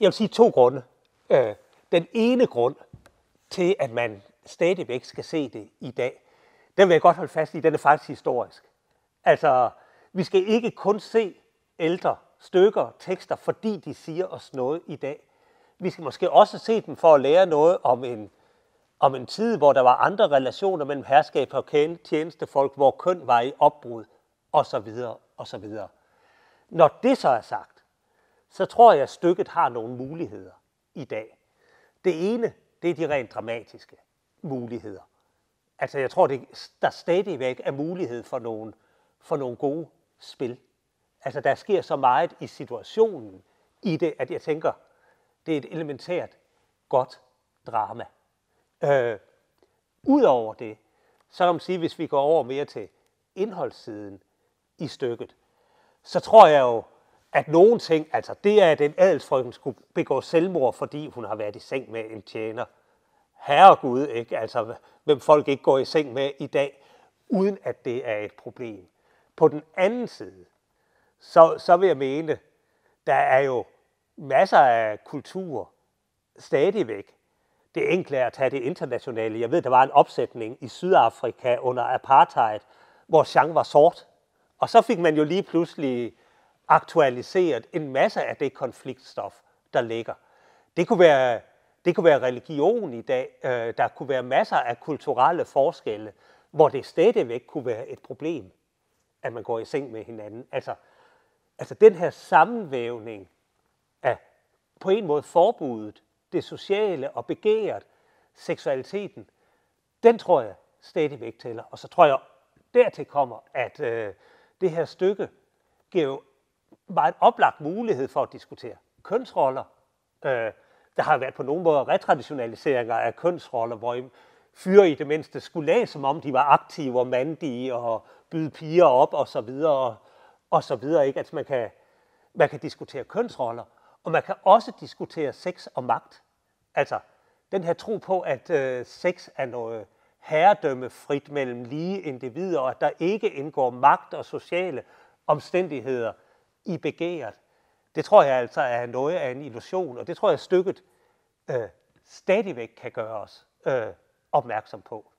Jeg vil sige to grunde. Øh, den ene grund til, at man stadigvæk skal se det i dag, den vil jeg godt holde fast i, den er faktisk historisk. Altså, vi skal ikke kun se ældre stykker, tekster, fordi de siger os noget i dag. Vi skal måske også se dem for at lære noget om en, om en tid, hvor der var andre relationer mellem herskab og tjenestefolk, hvor køn var i opbrud, osv. osv. Når det så er sagt, så tror jeg, at stykket har nogle muligheder i dag. Det ene, det er de rent dramatiske muligheder. Altså jeg tror, det, der stadigvæk er mulighed for nogle, for nogle gode spil. Altså der sker så meget i situationen i det, at jeg tænker, det er et elementært godt drama. Øh, Udover det, så kan man sige, hvis vi går over mere til indholdssiden i stykket, så tror jeg jo, at nogen ting, altså det er, at en adelsfrøken skulle begå selvmord, fordi hun har været i seng med en tjener. Herregud, ikke? Altså, hvem folk ikke går i seng med i dag, uden at det er et problem. På den anden side, så, så vil jeg mene, der er jo masser af kultur stadigvæk. Det enkle er at tage det internationale. Jeg ved, der var en opsætning i Sydafrika under apartheid, hvor Jean var sort. Og så fik man jo lige pludselig aktualiseret en masse af det konfliktstof, der ligger. Det kunne være, det kunne være religion i dag, øh, der kunne være masser af kulturelle forskelle, hvor det stadigvæk kunne være et problem, at man går i seng med hinanden. Altså, altså den her sammenvævning af på en måde forbuddet, det sociale og begæret, seksualiteten, den tror jeg stadigvæk tæller. Og så tror jeg, dertil kommer, at øh, det her stykke giver jo meget oplagt mulighed for at diskutere kønsroller. Øh, der har været på nogle måder retraditionaliseringer af kønsroller, hvor fyre i det mindste skulle lade, som om de var aktive og mandige og byde piger op og så videre og så videre. Ikke? Altså man kan, man kan diskutere kønsroller, og man kan også diskutere sex og magt. Altså den her tro på, at øh, sex er noget herredømmefrit mellem lige individer, og at der ikke indgår magt og sociale omstændigheder – i begæret. Det tror jeg altså er noget af en illusion, og det tror jeg stykket øh, stadigvæk kan gøre os øh, opmærksom på.